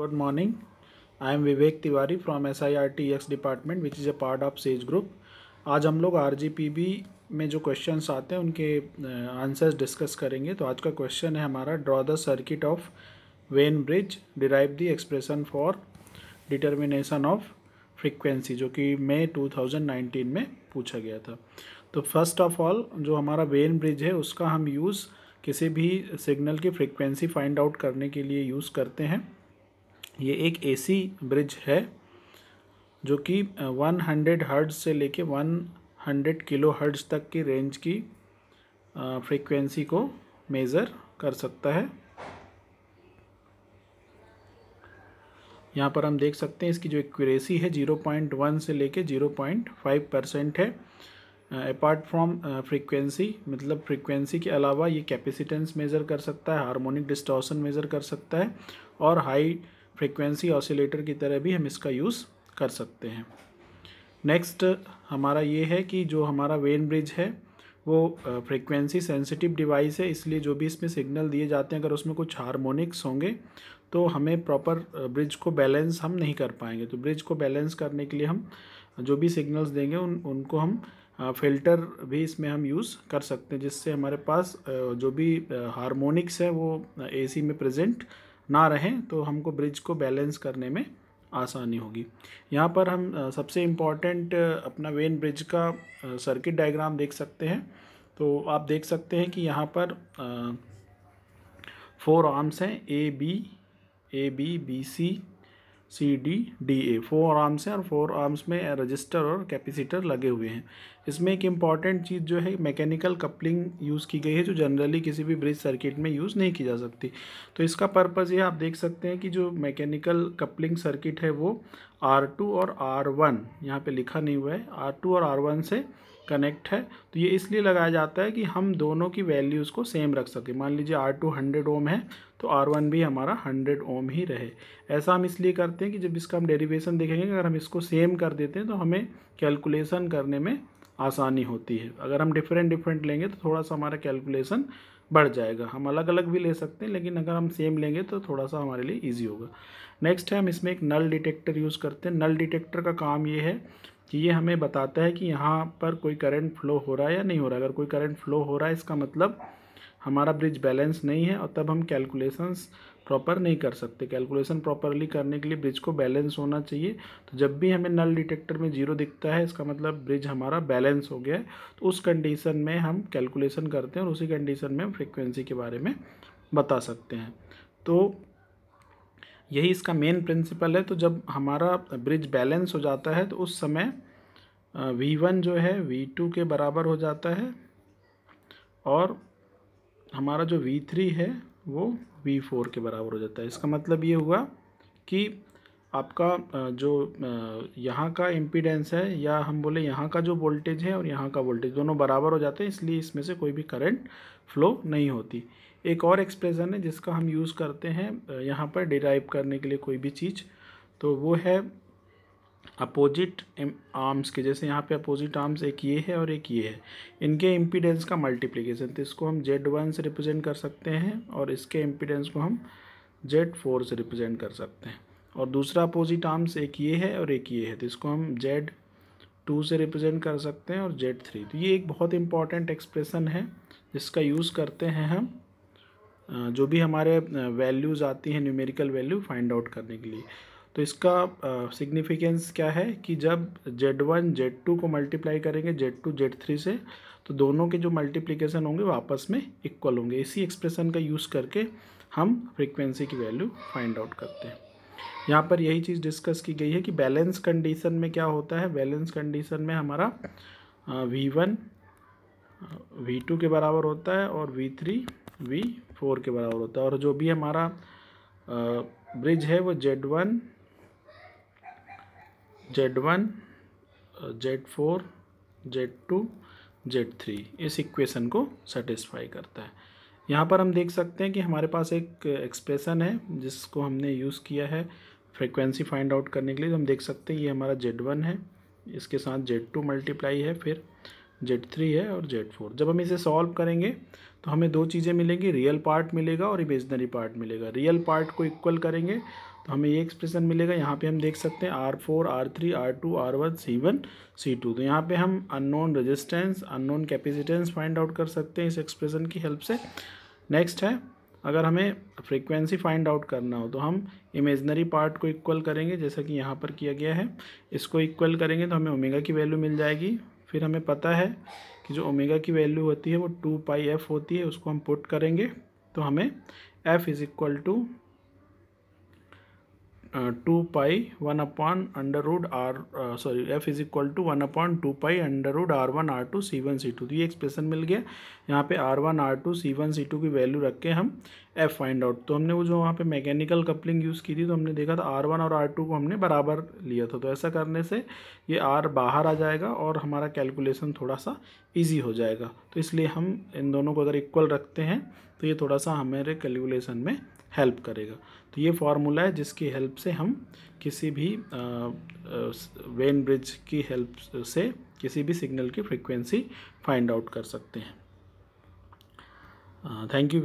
Good morning. I am Vivek Tiwari from SIRTX department which is a part of Sage Group. आज हम लोग are में जो questions आते हैं उनके आंसर्स डिस्कस करेंगे तो आज का क्वेश्चन है हमारा draw the circuit of Wien bridge derive the expression for determination of frequency जो कि मई 2019 में पूछा गया था तो फर्स्ट ऑफ ऑल जो हमारा वेन ब्रिज है उसका हम यूज़ किसी भी सिग्नल की फ्रिक्वेंसी फाइंड आउट करने के लिए यूज़ करते हैं ये एक एसी ब्रिज है जो कि 100 हंड्रेड से लेके 100 किलो हर्ड्स तक की रेंज की फ्रीक्वेंसी को मेज़र कर सकता है यहाँ पर हम देख सकते हैं इसकी जो एक्यूरेसी है 0.1 से लेके 0.5 परसेंट है अपार्ट फ्रॉम फ्रीक्वेंसी मतलब फ्रीक्वेंसी के अलावा ये कैपेसिटेंस मेज़र कर सकता है हार्मोनिक डिस्टॉर्शन मेज़र कर सकता है और हाई फ्रिक्वेंसी ऑसिलेटर की तरह भी हम इसका यूज़ कर सकते हैं नेक्स्ट हमारा ये है कि जो हमारा वेन ब्रिज है वो फ्रिक्वेंसी सेंसिटिव डिवाइस है इसलिए जो भी इसमें सिग्नल दिए जाते हैं अगर उसमें कुछ हारमोनिक्स होंगे तो हमें प्रॉपर ब्रिज को बैलेंस हम नहीं कर पाएंगे तो ब्रिज को बैलेंस करने के लिए हम जो भी सिग्नल्स देंगे उन उनको हम फ़िल्टर भी इसमें हम यूज़ कर सकते हैं जिससे हमारे पास जो भी हारमोनिक्स है वो एसी में प्रेजेंट ना रहें तो हमको ब्रिज को बैलेंस करने में आसानी होगी यहाँ पर हम सबसे इम्पॉर्टेंट अपना वेन ब्रिज का सर्किट डायग्राम देख सकते हैं तो आप देख सकते हैं कि यहाँ पर फोर आर्म्स हैं A B A B B C C D D A four arms हैं और फोर आर्म्स में रजिस्टर और कैपेसिटर लगे हुए हैं इसमें एक इम्पॉर्टेंट चीज़ जो है मैकेनिकल कपलिंग यूज़ की गई है जो जनरली किसी भी ब्रिज सर्किट में यूज़ नहीं की जा सकती तो इसका पर्पज़ ये आप देख सकते हैं कि जो मैकेनिकल कपलिंग सर्किट है वो आर टू और आर वन यहाँ पर लिखा नहीं हुआ है आर टू और आर वन से कनेक्ट है तो ये इसलिए लगाया जाता है कि हम दोनों की वैल्यूज़ को सेम रख सकें मान लीजिए आर टू हंड्रेड ओम है तो आर वन भी हमारा हंड्रेड ओम ही रहे ऐसा हम इसलिए करते हैं कि जब इसका हम डेरिवेशन देखेंगे अगर हम इसको सेम कर देते हैं तो हमें कैलकुलेसन करने में आसानी होती है अगर हम डिफरेंट डिफरेंट लेंगे तो थोड़ा सा हमारा कैलकुलेसन बढ़ जाएगा हम अलग अलग भी ले सकते हैं लेकिन अगर हम सेम लेंगे तो थोड़ा सा हमारे लिए ईजी होगा नेक्स्ट है हम इसमें एक नल डिटेक्टर यूज़ करते हैं नल डिटेक्टर का काम ये है कि ये हमें बताता है कि यहाँ पर कोई करंट फ्लो हो रहा है या नहीं हो रहा है अगर कोई करंट फ्लो हो रहा है इसका मतलब हमारा ब्रिज बैलेंस नहीं है और तब हम कैलकुलेशंस प्रॉपर नहीं कर सकते कैलकुलेशन प्रॉपरली करने के लिए ब्रिज को बैलेंस होना चाहिए तो जब भी हमें नल डिटेक्टर में जीरो दिखता है इसका मतलब ब्रिज हमारा बैलेंस हो गया है तो उस कंडीशन में हम कैलकुलेशन करते हैं और उसी कंडीशन में हम फ्रिक्वेंसी के बारे में बता सकते हैं तो यही इसका मेन प्रिंसिपल है तो जब हमारा ब्रिज बैलेंस हो जाता है तो उस समय वी वन जो है वी टू के बराबर हो जाता है और हमारा जो वी थ्री है वो वी फोर के बराबर हो जाता है इसका मतलब ये हुआ कि आपका जो यहाँ का इम्पीडेंस है या हम बोले यहाँ का जो वोल्टेज है और यहाँ का वोल्टेज दोनों बराबर हो जाते हैं इसलिए इसमें से कोई भी करंट फ्लो नहीं होती एक और एक्सप्रेशन है जिसका हम यूज़ करते हैं यहाँ पर डिराइव करने के लिए कोई भी चीज़ तो वो है अपोजिट आर्म्स के जैसे यहाँ पे अपोजिट आर्म्स एक ये है और एक ये है इनके इम्पीडेंस का मल्टीप्लिकेशन तो इसको हम जेड वन से रिप्रेजेंट कर सकते हैं और इसके इम्पीडेंस को हम जेड फोर से रिप्रेजेंट कर सकते हैं और दूसरा अपोजिट आर्म्स एक ये है और एक ये है तो इसको हम जेड टू से रिप्रेजेंट कर सकते हैं और जेड थ्री तो ये एक बहुत इंपॉर्टेंट एक्सप्रेशन है जिसका यूज़ करते हैं हम जो भी हमारे वैल्यूज़ आती हैं न्यूमेरिकल वैल्यू फाइंड आउट करने के लिए तो इसका सिग्निफिकेंस क्या है कि जब जेड वन जेड टू को मल्टीप्लाई करेंगे जेड टू जेड थ्री से तो दोनों के जो मल्टीप्लिकेशन होंगे वो आपस में इक्वल होंगे इसी एक्सप्रेशन का यूज़ करके हम फ्रिक्वेंसी की वैल्यू फाइंड आउट करते हैं यहाँ पर यही चीज़ डिस्कस की गई है कि बैलेंस कंडीशन में क्या होता है बैलेंस कंडीशन में हमारा वी वन वी टू के बराबर होता है और वी थ्री वी फोर के बराबर होता है और जो भी हमारा ब्रिज है वो Z one Z one Z four Z two Z three इस इक्वेशन को सेटिस्फाई करता है यहाँ पर हम देख सकते हैं कि हमारे पास एक एक्सप्रेशन है जिसको हमने यूज़ किया है फ्रीक्वेंसी फाइंड आउट करने के लिए तो हम देख सकते हैं ये हमारा जेड वन है इसके साथ जेड टू मल्टीप्लाई है फिर जेड थ्री है और जेड फोर जब हम इसे सॉल्व करेंगे तो हमें दो चीज़ें मिलेंगी रियल पार्ट मिलेगा और इमेजनरी पार्ट मिलेगा रियल पार्ट को इक्वल करेंगे तो हमें ये एक्सप्रेशन मिलेगा यहाँ पे हम देख सकते हैं R four R three R two R one C one C two तो यहाँ पे हम unknown resistance unknown capacitance find out कर सकते हैं इस एक्सप्रेशन की हेल्प से नेक्स्ट है अगर हमें फ्रीक्वेंसी फाइंड आउट करना हो तो हम इमेजनरी पार्ट को इक्वल करेंगे जैसा कि यहाँ पर किया गया है इसको इक्वल करेंगे तो हमें ओमेगा की वैल्यू मिल जाएगी फिर हमें पता है कि जो ओमेगा की वैल्यू होती है वो टू पाई एफ होती है उसको हम पुट करेंगे तो हमें F is equal to two pi one upon under root R sorry F is equal to one upon two pi under root R one R two C one C two तो ये expression मिल गया यहाँ पे R one R two C one C two की value रख के हम एफ फाइंड आउट तो हमने वो जो वहाँ पे मैकेनिकल कपलिंग यूज़ की थी तो हमने देखा था आर वन और आर टू को हमने बराबर लिया था तो ऐसा करने से ये आर बाहर आ जाएगा और हमारा कैलकुलेसन थोड़ा सा ईजी हो जाएगा तो इसलिए हम इन दोनों को अगर इक्वल रखते हैं तो ये थोड़ा सा हमारे कैलकुलेसन में हेल्प करेगा तो ये फार्मूला है जिसकी हेल्प से हम किसी भी वेन ब्रिज की हेल्प से किसी भी सिग्नल की फ्रीक्वेंसी फाइंड आउट कर सकते हैं थैंक यू